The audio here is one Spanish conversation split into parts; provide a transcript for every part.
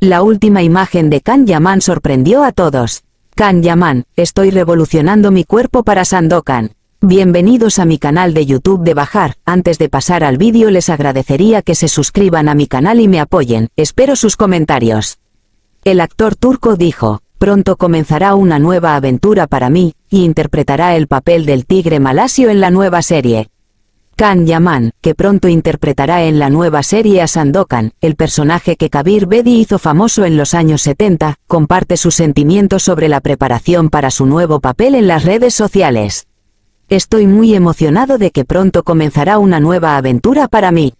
La última imagen de Kan Yaman sorprendió a todos. Kan Yaman, estoy revolucionando mi cuerpo para Sandokan. Bienvenidos a mi canal de YouTube de Bajar, antes de pasar al vídeo les agradecería que se suscriban a mi canal y me apoyen, espero sus comentarios. El actor turco dijo, pronto comenzará una nueva aventura para mí, y interpretará el papel del tigre malasio en la nueva serie, Kan Yaman, que pronto interpretará en la nueva serie a Sandokan, el personaje que Kabir Bedi hizo famoso en los años 70, comparte sus sentimientos sobre la preparación para su nuevo papel en las redes sociales. Estoy muy emocionado de que pronto comenzará una nueva aventura para mí.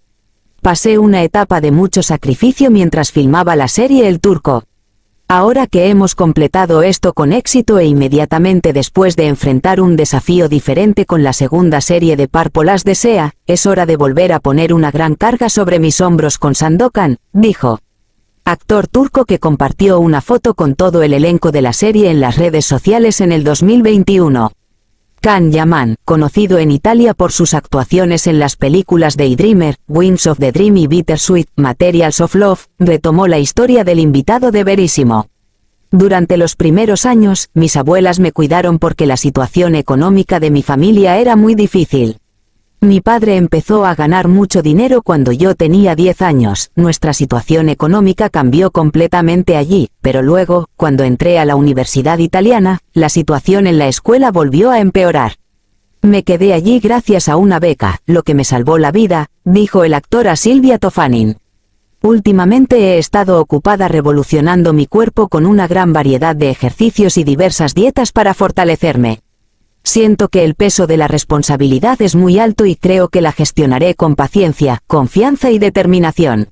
Pasé una etapa de mucho sacrificio mientras filmaba la serie El Turco, Ahora que hemos completado esto con éxito e inmediatamente después de enfrentar un desafío diferente con la segunda serie de párpolas Desea, es hora de volver a poner una gran carga sobre mis hombros con Sandokan, dijo. Actor turco que compartió una foto con todo el elenco de la serie en las redes sociales en el 2021. Can Yaman, conocido en Italia por sus actuaciones en las películas Dreamer, Winds of the Dream y Bittersweet, Materials of Love, retomó la historia del invitado de Verísimo. Durante los primeros años, mis abuelas me cuidaron porque la situación económica de mi familia era muy difícil. Mi padre empezó a ganar mucho dinero cuando yo tenía 10 años, nuestra situación económica cambió completamente allí, pero luego, cuando entré a la universidad italiana, la situación en la escuela volvió a empeorar. Me quedé allí gracias a una beca, lo que me salvó la vida, dijo el actor a Silvia Tofanin. Últimamente he estado ocupada revolucionando mi cuerpo con una gran variedad de ejercicios y diversas dietas para fortalecerme. Siento que el peso de la responsabilidad es muy alto y creo que la gestionaré con paciencia, confianza y determinación.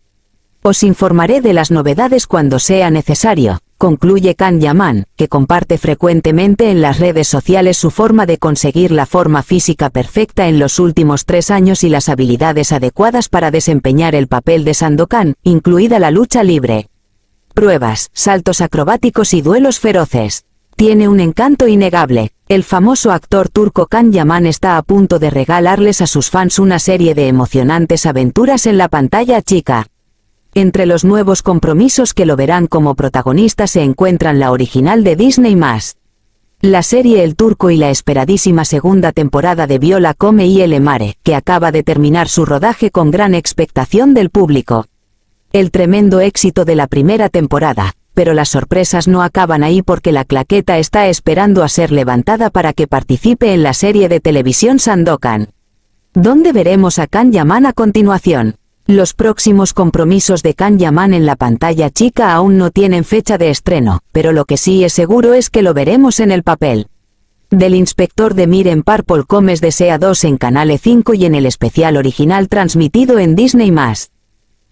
Os informaré de las novedades cuando sea necesario, concluye Kan Yaman, que comparte frecuentemente en las redes sociales su forma de conseguir la forma física perfecta en los últimos tres años y las habilidades adecuadas para desempeñar el papel de Sandokan, incluida la lucha libre. Pruebas, saltos acrobáticos y duelos feroces. Tiene un encanto innegable. El famoso actor turco Can Yaman está a punto de regalarles a sus fans una serie de emocionantes aventuras en la pantalla chica. Entre los nuevos compromisos que lo verán como protagonista se encuentran la original de Disney+, la serie El Turco y la esperadísima segunda temporada de Viola Come y El Mare, que acaba de terminar su rodaje con gran expectación del público. El tremendo éxito de la primera temporada, pero las sorpresas no acaban ahí porque la claqueta está esperando a ser levantada para que participe en la serie de televisión Sandokan. ¿Dónde veremos a Kan Yaman a continuación? Los próximos compromisos de Kan Yaman en la pantalla chica aún no tienen fecha de estreno, pero lo que sí es seguro es que lo veremos en el papel. Del inspector de Miren Purple Comes Desea 2 en Canal 5 e y en el especial original transmitido en Disney+.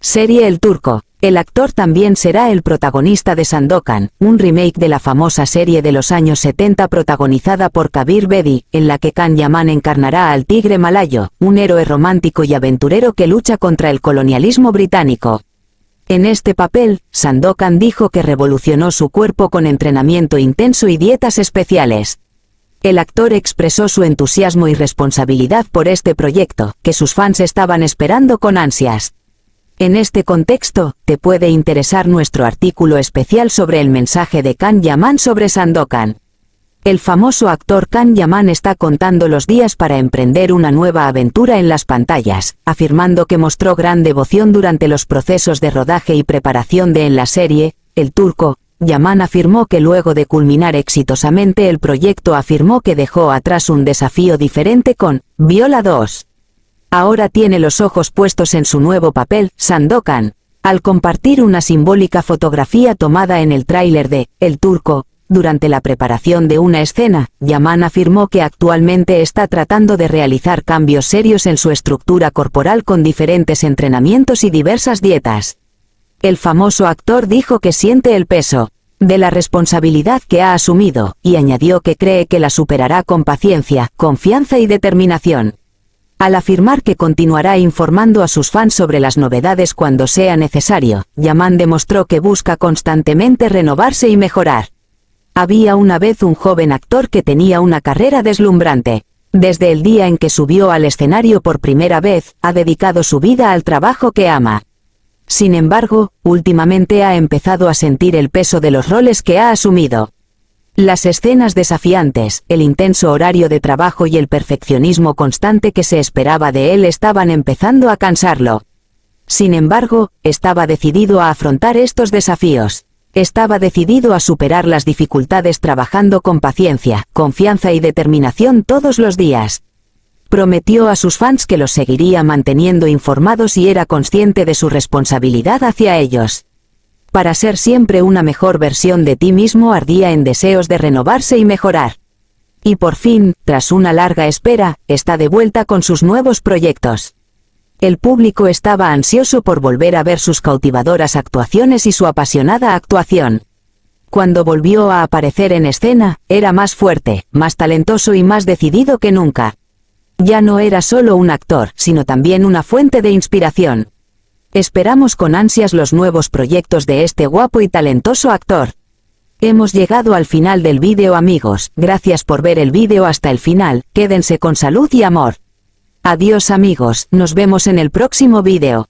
Serie El Turco. El actor también será el protagonista de Sandokan, un remake de la famosa serie de los años 70 protagonizada por Kabir Bedi, en la que Kan Yaman encarnará al tigre malayo, un héroe romántico y aventurero que lucha contra el colonialismo británico. En este papel, Sandokan dijo que revolucionó su cuerpo con entrenamiento intenso y dietas especiales. El actor expresó su entusiasmo y responsabilidad por este proyecto, que sus fans estaban esperando con ansias. En este contexto, te puede interesar nuestro artículo especial sobre el mensaje de Kan Yaman sobre Sandokan. El famoso actor Kan Yaman está contando los días para emprender una nueva aventura en las pantallas, afirmando que mostró gran devoción durante los procesos de rodaje y preparación de en la serie, el turco, Yaman afirmó que luego de culminar exitosamente el proyecto afirmó que dejó atrás un desafío diferente con Viola 2. Ahora tiene los ojos puestos en su nuevo papel, Sandokan, al compartir una simbólica fotografía tomada en el tráiler de El Turco, durante la preparación de una escena, Yaman afirmó que actualmente está tratando de realizar cambios serios en su estructura corporal con diferentes entrenamientos y diversas dietas. El famoso actor dijo que siente el peso de la responsabilidad que ha asumido, y añadió que cree que la superará con paciencia, confianza y determinación al afirmar que continuará informando a sus fans sobre las novedades cuando sea necesario, Yaman demostró que busca constantemente renovarse y mejorar. Había una vez un joven actor que tenía una carrera deslumbrante. Desde el día en que subió al escenario por primera vez, ha dedicado su vida al trabajo que ama. Sin embargo, últimamente ha empezado a sentir el peso de los roles que ha asumido. Las escenas desafiantes, el intenso horario de trabajo y el perfeccionismo constante que se esperaba de él estaban empezando a cansarlo. Sin embargo, estaba decidido a afrontar estos desafíos. Estaba decidido a superar las dificultades trabajando con paciencia, confianza y determinación todos los días. Prometió a sus fans que los seguiría manteniendo informados y era consciente de su responsabilidad hacia ellos para ser siempre una mejor versión de ti mismo ardía en deseos de renovarse y mejorar. Y por fin, tras una larga espera, está de vuelta con sus nuevos proyectos. El público estaba ansioso por volver a ver sus cautivadoras actuaciones y su apasionada actuación. Cuando volvió a aparecer en escena, era más fuerte, más talentoso y más decidido que nunca. Ya no era solo un actor, sino también una fuente de inspiración. Esperamos con ansias los nuevos proyectos de este guapo y talentoso actor. Hemos llegado al final del vídeo amigos, gracias por ver el vídeo hasta el final, quédense con salud y amor. Adiós amigos, nos vemos en el próximo vídeo.